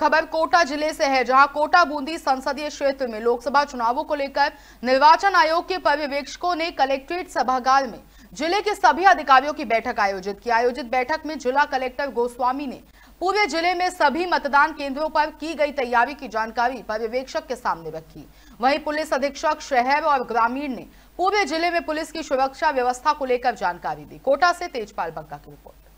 खबर कोटा जिले से है जहां कोटा बूंदी संसदीय क्षेत्र में लोकसभा चुनावों को लेकर निर्वाचन आयोग के पर्यवेक्षकों ने कलेक्ट्रेट सभागार में जिले के सभी अधिकारियों की बैठक आयोजित की आयोजित बैठक में जिला कलेक्टर गोस्वामी ने पूरे जिले में सभी मतदान केंद्रों पर की गई तैयारी की जानकारी पर्यवेक्षक के सामने रखी वहीं पुलिस अधीक्षक शहर और ग्रामीण ने पूरे जिले में पुलिस की सुरक्षा व्यवस्था को लेकर जानकारी दी कोटा से तेजपाल बग्गा की रिपोर्ट